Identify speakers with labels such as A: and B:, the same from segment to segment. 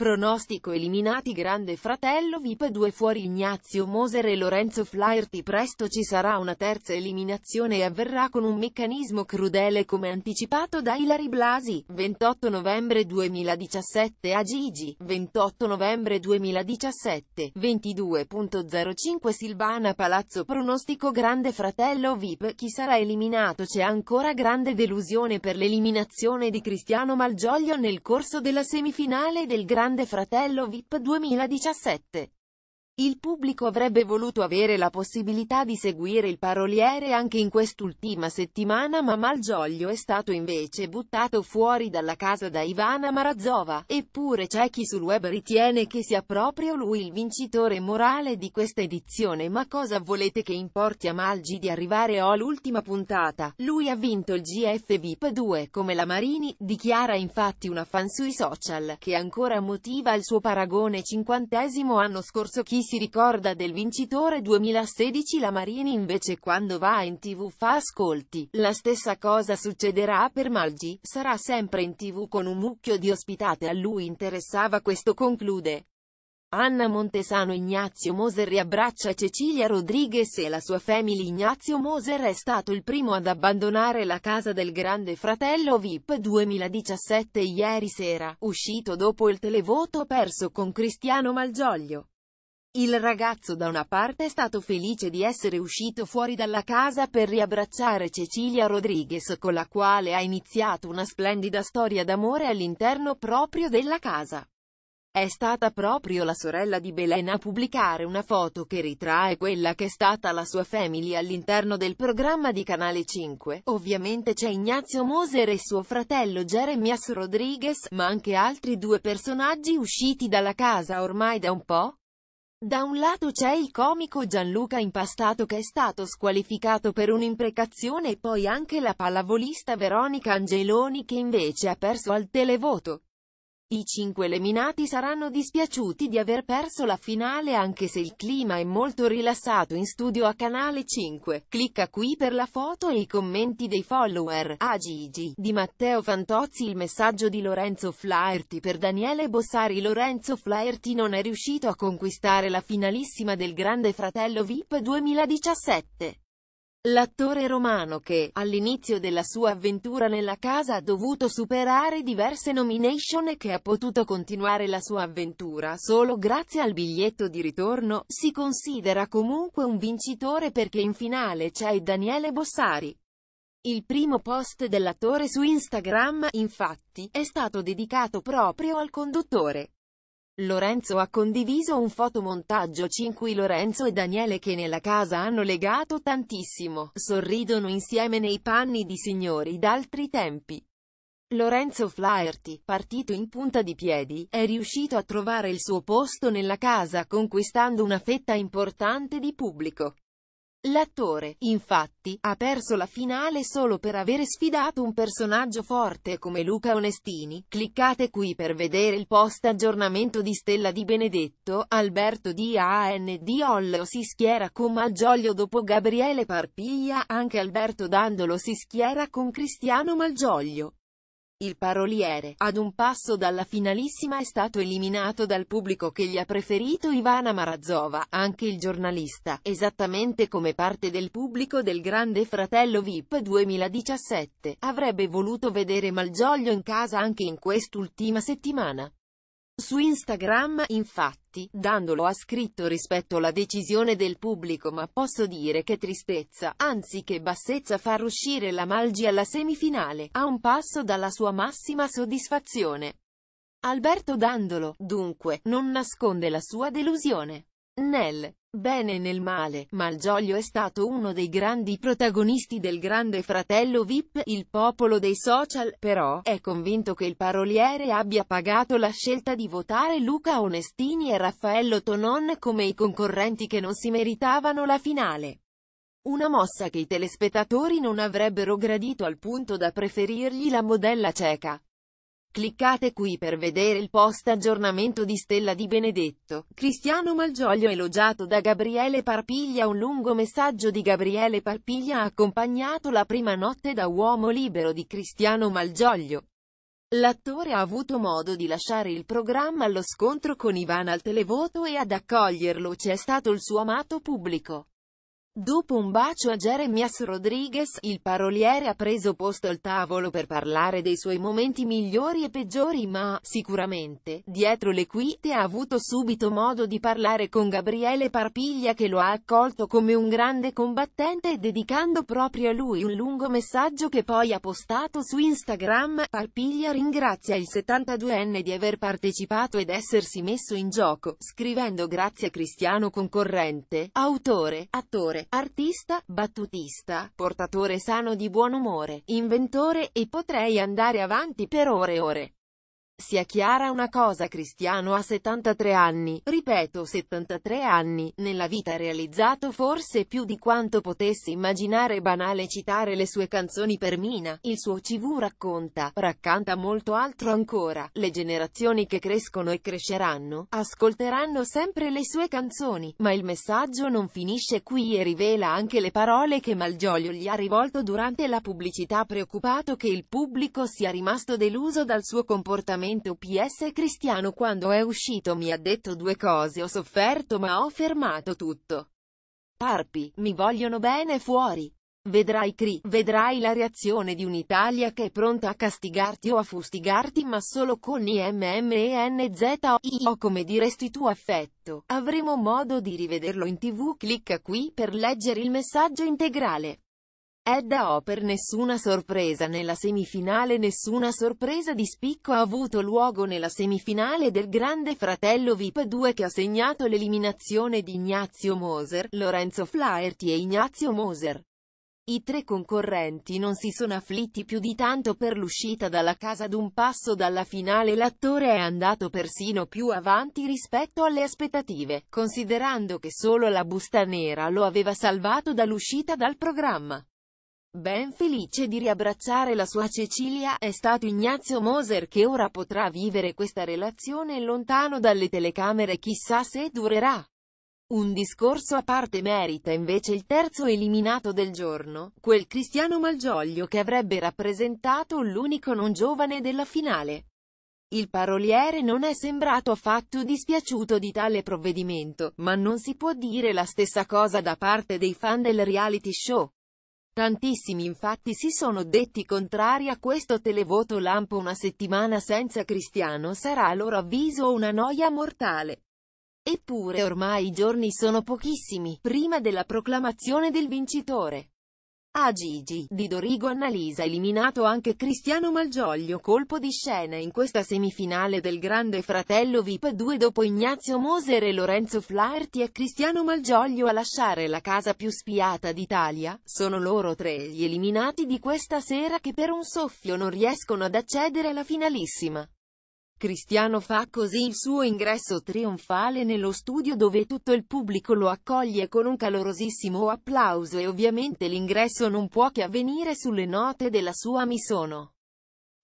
A: Pronostico eliminati Grande Fratello VIP 2 fuori Ignazio Moser e Lorenzo Flaherty presto ci sarà una terza eliminazione e avverrà con un meccanismo crudele come anticipato da Ilari Blasi, 28 novembre 2017 a Gigi, 28 novembre 2017, 22.05 Silvana Palazzo Pronostico Grande Fratello VIP chi sarà eliminato c'è ancora grande delusione per l'eliminazione di Cristiano Malgioglio nel corso della semifinale del Grande Grande Fratello VIP 2017. Il pubblico avrebbe voluto avere la possibilità di seguire il paroliere anche in quest'ultima settimana ma Malgioglio è stato invece buttato fuori dalla casa da Ivana Marazzova, eppure c'è chi sul web ritiene che sia proprio lui il vincitore morale di questa edizione ma cosa volete che importi a Malgi di arrivare all'ultima puntata? Lui ha vinto il GF VIP 2 come la Marini, dichiara infatti una fan sui social, che ancora motiva il suo paragone cinquantesimo anno scorso chi si si ricorda del vincitore 2016 la Marini invece quando va in tv fa ascolti. La stessa cosa succederà per Malgi, sarà sempre in tv con un mucchio di ospitate a lui interessava questo conclude. Anna Montesano Ignazio Moser riabbraccia Cecilia Rodriguez e la sua family Ignazio Moser è stato il primo ad abbandonare la casa del grande fratello VIP 2017 ieri sera, uscito dopo il televoto perso con Cristiano Malgioglio. Il ragazzo da una parte è stato felice di essere uscito fuori dalla casa per riabbracciare Cecilia Rodriguez con la quale ha iniziato una splendida storia d'amore all'interno proprio della casa. È stata proprio la sorella di Belen a pubblicare una foto che ritrae quella che è stata la sua famiglia all'interno del programma di Canale 5. Ovviamente c'è Ignazio Moser e suo fratello Jeremias Rodriguez, ma anche altri due personaggi usciti dalla casa ormai da un po'. Da un lato c'è il comico Gianluca Impastato che è stato squalificato per un'imprecazione e poi anche la pallavolista Veronica Angeloni che invece ha perso al televoto. I cinque eliminati saranno dispiaciuti di aver perso la finale anche se il clima è molto rilassato in studio a Canale 5. Clicca qui per la foto e i commenti dei follower. A ah, Gigi, di Matteo Fantozzi il messaggio di Lorenzo Flaherty per Daniele Bossari Lorenzo Flaherty non è riuscito a conquistare la finalissima del Grande Fratello VIP 2017. L'attore romano che, all'inizio della sua avventura nella casa ha dovuto superare diverse nomination e che ha potuto continuare la sua avventura solo grazie al biglietto di ritorno, si considera comunque un vincitore perché in finale c'è Daniele Bossari. Il primo post dell'attore su Instagram, infatti, è stato dedicato proprio al conduttore. Lorenzo ha condiviso un fotomontaggio in cui Lorenzo e Daniele che nella casa hanno legato tantissimo, sorridono insieme nei panni di signori d'altri tempi. Lorenzo Flaherty, partito in punta di piedi, è riuscito a trovare il suo posto nella casa conquistando una fetta importante di pubblico. L'attore, infatti, ha perso la finale solo per aver sfidato un personaggio forte come Luca Onestini. Cliccate qui per vedere il post aggiornamento di Stella Di Benedetto, Alberto di AND Ollo si schiera con Malgioglio dopo Gabriele Parpiglia, anche Alberto Dandolo si schiera con Cristiano Malgioglio. Il paroliere, ad un passo dalla finalissima è stato eliminato dal pubblico che gli ha preferito Ivana Marazova, anche il giornalista, esattamente come parte del pubblico del Grande Fratello VIP 2017, avrebbe voluto vedere Malgioglio in casa anche in quest'ultima settimana. Su Instagram, infatti, Dandolo ha scritto rispetto alla decisione del pubblico ma posso dire che tristezza, anzi che bassezza far uscire la Malgi alla semifinale, a un passo dalla sua massima soddisfazione. Alberto Dandolo, dunque, non nasconde la sua delusione. Nel Bene nel male, Malgioglio è stato uno dei grandi protagonisti del grande fratello VIP, il popolo dei social, però, è convinto che il paroliere abbia pagato la scelta di votare Luca Onestini e Raffaello Tonon come i concorrenti che non si meritavano la finale. Una mossa che i telespettatori non avrebbero gradito al punto da preferirgli la modella cieca. Cliccate qui per vedere il post aggiornamento di Stella Di Benedetto. Cristiano Malgioglio elogiato da Gabriele Parpiglia Un lungo messaggio di Gabriele Parpiglia ha accompagnato la prima notte da uomo libero di Cristiano Malgioglio. L'attore ha avuto modo di lasciare il programma allo scontro con Ivan al televoto e ad accoglierlo c'è stato il suo amato pubblico. Dopo un bacio a Jeremias Rodriguez, il paroliere ha preso posto al tavolo per parlare dei suoi momenti migliori e peggiori ma, sicuramente, dietro le quinte ha avuto subito modo di parlare con Gabriele Parpiglia che lo ha accolto come un grande combattente dedicando proprio a lui un lungo messaggio che poi ha postato su Instagram. Parpiglia ringrazia il 72enne di aver partecipato ed essersi messo in gioco, scrivendo grazie a Cristiano concorrente, autore, attore, scrittore, artista, battutista, portatore sano di buon umore, inventore e potrei andare avanti per ore e ore. Sia chiara una cosa Cristiano ha 73 anni, ripeto 73 anni, nella vita realizzato forse più di quanto potessi immaginare banale citare le sue canzoni per Mina, il suo CV racconta, raccanta molto altro ancora, le generazioni che crescono e cresceranno, ascolteranno sempre le sue canzoni, ma il messaggio non finisce qui e rivela anche le parole che Malgioglio gli ha rivolto durante la pubblicità preoccupato che il pubblico sia rimasto deluso dal suo comportamento veramente UPS Cristiano quando è uscito mi ha detto due cose ho sofferto ma ho fermato tutto. Parpi, mi vogliono bene fuori. Vedrai Cri, vedrai la reazione di un'Italia che è pronta a castigarti o a fustigarti ma solo con IMMENZI o come diresti tu affetto. Avremo modo di rivederlo in tv clicca qui per leggere il messaggio integrale. Edda Hopper nessuna sorpresa nella semifinale Nessuna sorpresa di spicco ha avuto luogo nella semifinale del Grande Fratello VIP 2 che ha segnato l'eliminazione di Ignazio Moser, Lorenzo Flaherty e Ignazio Moser. I tre concorrenti non si sono afflitti più di tanto per l'uscita dalla casa d'un passo dalla finale l'attore è andato persino più avanti rispetto alle aspettative, considerando che solo la busta nera lo aveva salvato dall'uscita dal programma. Ben felice di riabbracciare la sua Cecilia, è stato Ignazio Moser che ora potrà vivere questa relazione lontano dalle telecamere chissà se durerà. Un discorso a parte merita invece il terzo eliminato del giorno, quel Cristiano Malgioglio che avrebbe rappresentato l'unico non giovane della finale. Il paroliere non è sembrato affatto dispiaciuto di tale provvedimento, ma non si può dire la stessa cosa da parte dei fan del reality show. Tantissimi infatti si sono detti contrari a questo televoto lampo una settimana senza Cristiano sarà a loro avviso una noia mortale. Eppure ormai i giorni sono pochissimi, prima della proclamazione del vincitore. A Gigi, di Dorigo Annalisa eliminato anche Cristiano Malgioglio colpo di scena in questa semifinale del Grande Fratello VIP 2 dopo Ignazio Moser e Lorenzo Flaherty e Cristiano Malgioglio a lasciare la casa più spiata d'Italia, sono loro tre gli eliminati di questa sera che per un soffio non riescono ad accedere alla finalissima. Cristiano fa così il suo ingresso trionfale nello studio dove tutto il pubblico lo accoglie con un calorosissimo applauso e ovviamente l'ingresso non può che avvenire sulle note della sua Mi sono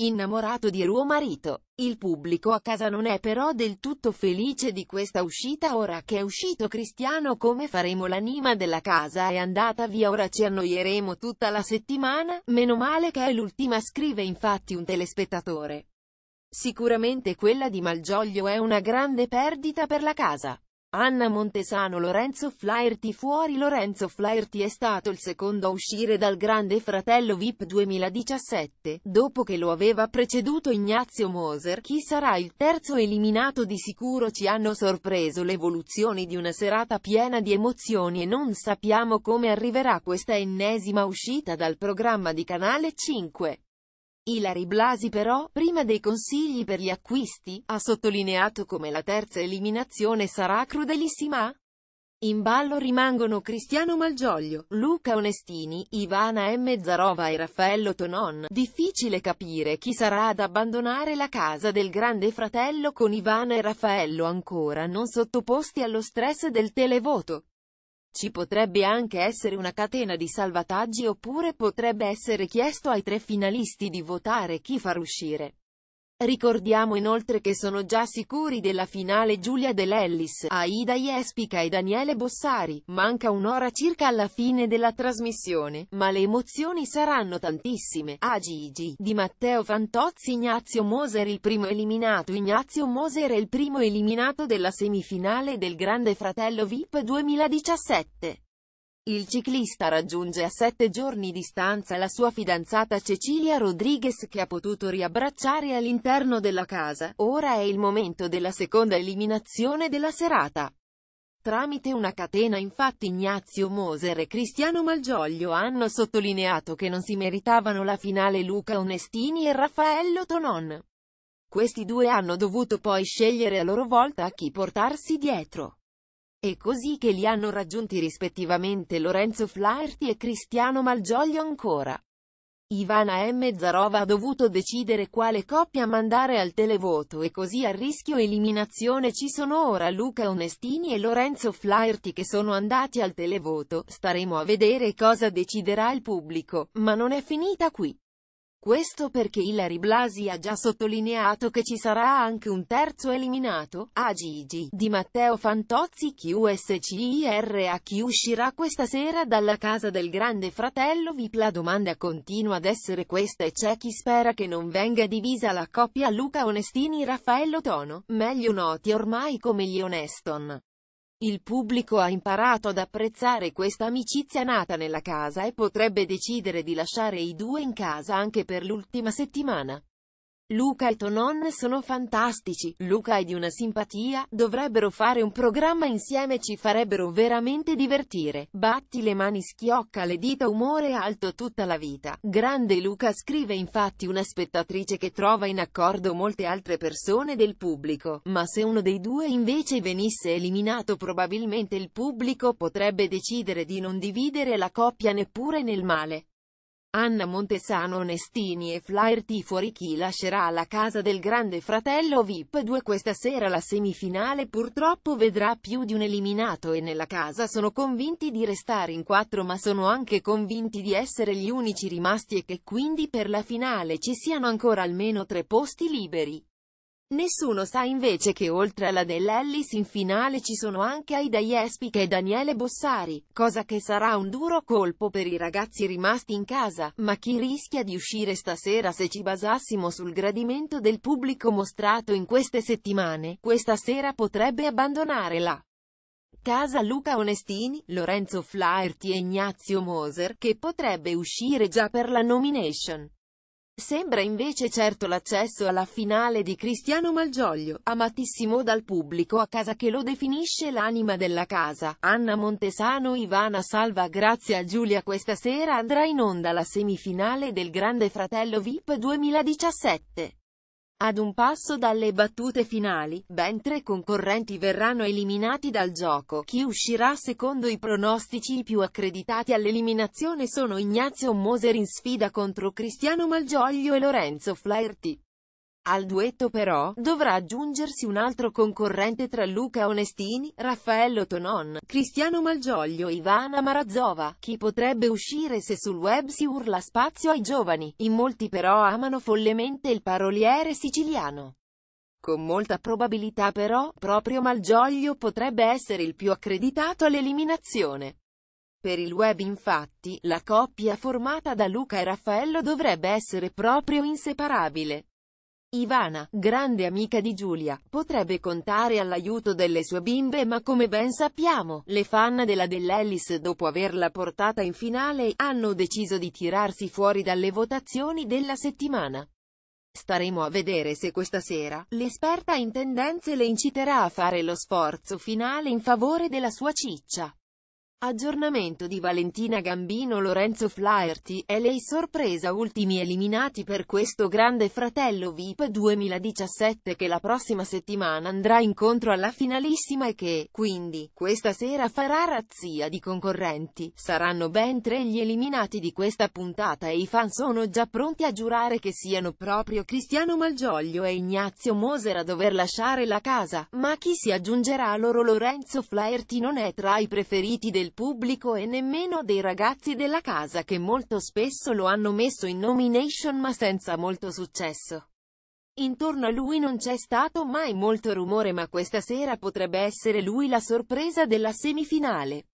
A: innamorato di Ruo Marito. Il pubblico a casa non è però del tutto felice di questa uscita ora che è uscito Cristiano come faremo l'anima della casa è andata via ora ci annoieremo tutta la settimana, meno male che è l'ultima scrive infatti un telespettatore. Sicuramente quella di Malgioglio è una grande perdita per la casa. Anna Montesano Lorenzo Flaherty fuori Lorenzo Flaherty è stato il secondo a uscire dal Grande Fratello VIP 2017, dopo che lo aveva preceduto Ignazio Moser, chi sarà il terzo eliminato di sicuro ci hanno sorpreso le evoluzioni di una serata piena di emozioni e non sappiamo come arriverà questa ennesima uscita dal programma di Canale 5. Ilari Blasi però, prima dei consigli per gli acquisti, ha sottolineato come la terza eliminazione sarà crudelissima. In ballo rimangono Cristiano Malgioglio, Luca Onestini, Ivana M. Zarova e Raffaello Tonon. Difficile capire chi sarà ad abbandonare la casa del grande fratello con Ivana e Raffaello ancora non sottoposti allo stress del televoto. Ci potrebbe anche essere una catena di salvataggi oppure potrebbe essere chiesto ai tre finalisti di votare chi far uscire. Ricordiamo inoltre che sono già sicuri della finale Giulia Dell'Ellis, Aida Jespica e Daniele Bossari. Manca un'ora circa alla fine della trasmissione, ma le emozioni saranno tantissime. A Gigi, di Matteo Fantozzi Ignazio Moser il primo eliminato Ignazio Moser è il primo eliminato della semifinale del Grande Fratello VIP 2017. Il ciclista raggiunge a sette giorni di stanza la sua fidanzata Cecilia Rodriguez che ha potuto riabbracciare all'interno della casa, ora è il momento della seconda eliminazione della serata. Tramite una catena infatti Ignazio Moser e Cristiano Malgioglio hanno sottolineato che non si meritavano la finale Luca Onestini e Raffaello Tonon. Questi due hanno dovuto poi scegliere a loro volta a chi portarsi dietro. È così che li hanno raggiunti rispettivamente Lorenzo Flaherty e Cristiano Malgioglio ancora. Ivana M. Zarova ha dovuto decidere quale coppia mandare al televoto e così a rischio eliminazione ci sono ora Luca Onestini e Lorenzo Flaherty che sono andati al televoto, staremo a vedere cosa deciderà il pubblico, ma non è finita qui. Questo perché Ilari Blasi ha già sottolineato che ci sarà anche un terzo eliminato, a Gigi, di Matteo Fantozzi QSCIRA chi uscirà questa sera dalla casa del grande fratello VIP la domanda continua ad essere questa e c'è chi spera che non venga divisa la coppia Luca Onestini-Raffaello Tono, meglio noti ormai come gli Oneston. Il pubblico ha imparato ad apprezzare questa amicizia nata nella casa e potrebbe decidere di lasciare i due in casa anche per l'ultima settimana. Luca e Tonon sono fantastici, Luca è di una simpatia, dovrebbero fare un programma insieme ci farebbero veramente divertire. Batti le mani schiocca le dita umore alto tutta la vita. Grande Luca scrive infatti una spettatrice che trova in accordo molte altre persone del pubblico, ma se uno dei due invece venisse eliminato probabilmente il pubblico potrebbe decidere di non dividere la coppia neppure nel male. Anna Montesano Onestini e Flaherty fuori chi lascerà la casa del grande fratello VIP 2 questa sera la semifinale purtroppo vedrà più di un eliminato e nella casa sono convinti di restare in quattro ma sono anche convinti di essere gli unici rimasti e che quindi per la finale ci siano ancora almeno tre posti liberi. Nessuno sa invece che oltre alla dell'Ellis in finale ci sono anche Aida Jespica e Daniele Bossari, cosa che sarà un duro colpo per i ragazzi rimasti in casa, ma chi rischia di uscire stasera se ci basassimo sul gradimento del pubblico mostrato in queste settimane, questa sera potrebbe abbandonare la casa Luca Onestini, Lorenzo Flaherty e Ignazio Moser, che potrebbe uscire già per la nomination. Sembra invece certo l'accesso alla finale di Cristiano Malgioglio, amatissimo dal pubblico a casa che lo definisce l'anima della casa. Anna Montesano Ivana Salva grazie a Giulia questa sera andrà in onda la semifinale del Grande Fratello VIP 2017. Ad un passo dalle battute finali, ben tre concorrenti verranno eliminati dal gioco. Chi uscirà secondo i pronostici più accreditati all'eliminazione sono Ignazio Moser in sfida contro Cristiano Malgioglio e Lorenzo Flaherty. Al duetto però, dovrà aggiungersi un altro concorrente tra Luca Onestini, Raffaello Tonon, Cristiano Malgioglio e Ivana Marazzova, chi potrebbe uscire se sul web si urla spazio ai giovani, in molti però amano follemente il paroliere siciliano. Con molta probabilità però, proprio Malgioglio potrebbe essere il più accreditato all'eliminazione. Per il web infatti, la coppia formata da Luca e Raffaello dovrebbe essere proprio inseparabile. Ivana, grande amica di Giulia, potrebbe contare all'aiuto delle sue bimbe ma come ben sappiamo, le fan della dell'Ellis dopo averla portata in finale, hanno deciso di tirarsi fuori dalle votazioni della settimana. Staremo a vedere se questa sera, l'esperta in tendenze le inciterà a fare lo sforzo finale in favore della sua ciccia. Aggiornamento di Valentina Gambino Lorenzo Flaherty, e lei sorpresa ultimi eliminati per questo grande fratello VIP 2017 che la prossima settimana andrà incontro alla finalissima e che, quindi, questa sera farà razzia di concorrenti. Saranno ben tre gli eliminati di questa puntata e i fan sono già pronti a giurare che siano proprio Cristiano Malgioglio e Ignazio Moser a dover lasciare la casa, ma chi si aggiungerà a loro Lorenzo Flaherty non è tra i preferiti del del pubblico e nemmeno dei ragazzi della casa che molto spesso lo hanno messo in nomination ma senza molto successo. Intorno a lui non c'è stato mai molto rumore ma questa sera potrebbe essere lui la sorpresa della semifinale.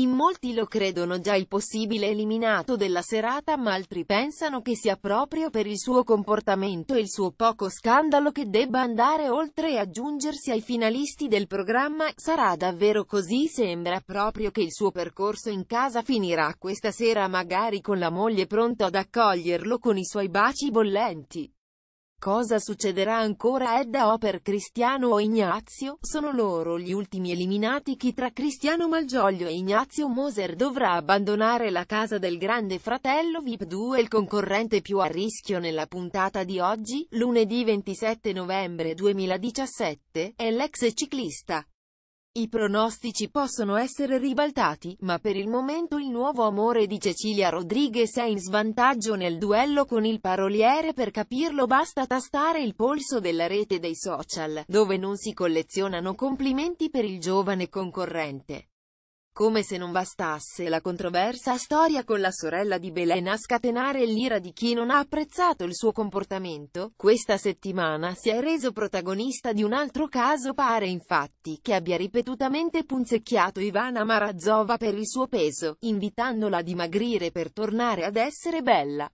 A: In molti lo credono già il possibile eliminato della serata ma altri pensano che sia proprio per il suo comportamento e il suo poco scandalo che debba andare oltre e aggiungersi ai finalisti del programma, sarà davvero così sembra proprio che il suo percorso in casa finirà questa sera magari con la moglie pronta ad accoglierlo con i suoi baci bollenti. Cosa succederà ancora a Edda o per Cristiano o Ignazio? Sono loro gli ultimi eliminati chi tra Cristiano Malgioglio e Ignazio Moser dovrà abbandonare la casa del grande fratello VIP 2 il concorrente più a rischio nella puntata di oggi, lunedì 27 novembre 2017, è l'ex ciclista. I pronostici possono essere ribaltati, ma per il momento il nuovo amore di Cecilia Rodriguez è in svantaggio nel duello con il paroliere per capirlo basta tastare il polso della rete dei social, dove non si collezionano complimenti per il giovane concorrente. Come se non bastasse la controversa storia con la sorella di Belen a scatenare l'ira di chi non ha apprezzato il suo comportamento, questa settimana si è reso protagonista di un altro caso pare infatti che abbia ripetutamente punzecchiato Ivana Marazzova per il suo peso, invitandola a dimagrire per tornare ad essere bella.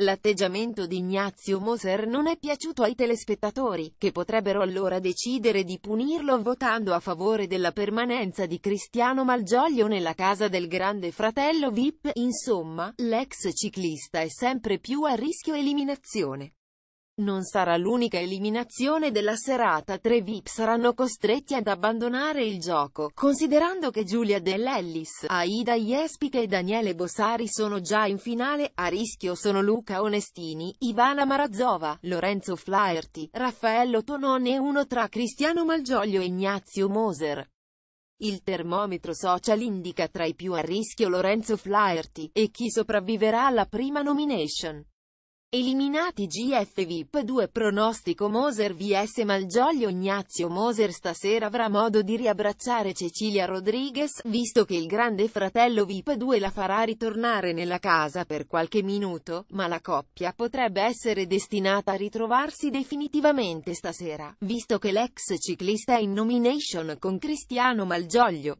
A: L'atteggiamento di Ignazio Moser non è piaciuto ai telespettatori, che potrebbero allora decidere di punirlo votando a favore della permanenza di Cristiano Malgioglio nella casa del grande fratello VIP, insomma, l'ex ciclista è sempre più a rischio eliminazione. Non sarà l'unica eliminazione della serata, tre VIP saranno costretti ad abbandonare il gioco, considerando che Giulia Dell'Ellis, Aida Jespica e Daniele Bossari sono già in finale, a rischio sono Luca Onestini, Ivana Marazzova, Lorenzo Flaherty, Raffaello Tonone e uno tra Cristiano Malgioglio e Ignazio Moser. Il termometro social indica tra i più a rischio Lorenzo Flaherty, e chi sopravviverà alla prima nomination. Eliminati GF VIP 2 pronostico Moser vs Malgioglio Ignazio Moser stasera avrà modo di riabbracciare Cecilia Rodriguez, visto che il grande fratello VIP 2 la farà ritornare nella casa per qualche minuto, ma la coppia potrebbe essere destinata a ritrovarsi definitivamente stasera, visto che l'ex ciclista è in nomination con Cristiano Malgioglio.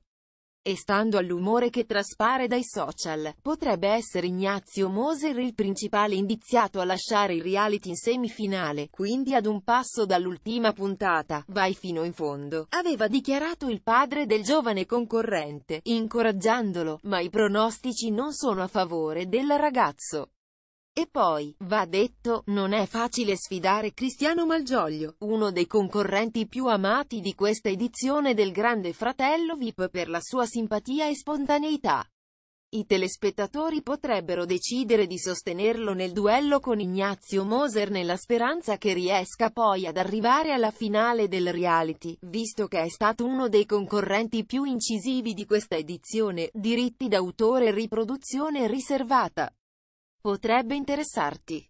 A: E stando all'umore che traspare dai social, potrebbe essere Ignazio Moser il principale indiziato a lasciare il reality in semifinale, quindi ad un passo dall'ultima puntata, vai fino in fondo, aveva dichiarato il padre del giovane concorrente, incoraggiandolo, ma i pronostici non sono a favore del ragazzo. E poi, va detto, non è facile sfidare Cristiano Malgioglio, uno dei concorrenti più amati di questa edizione del Grande Fratello VIP per la sua simpatia e spontaneità. I telespettatori potrebbero decidere di sostenerlo nel duello con Ignazio Moser nella speranza che riesca poi ad arrivare alla finale del reality, visto che è stato uno dei concorrenti più incisivi di questa edizione, diritti d'autore e riproduzione riservata. Potrebbe interessarti.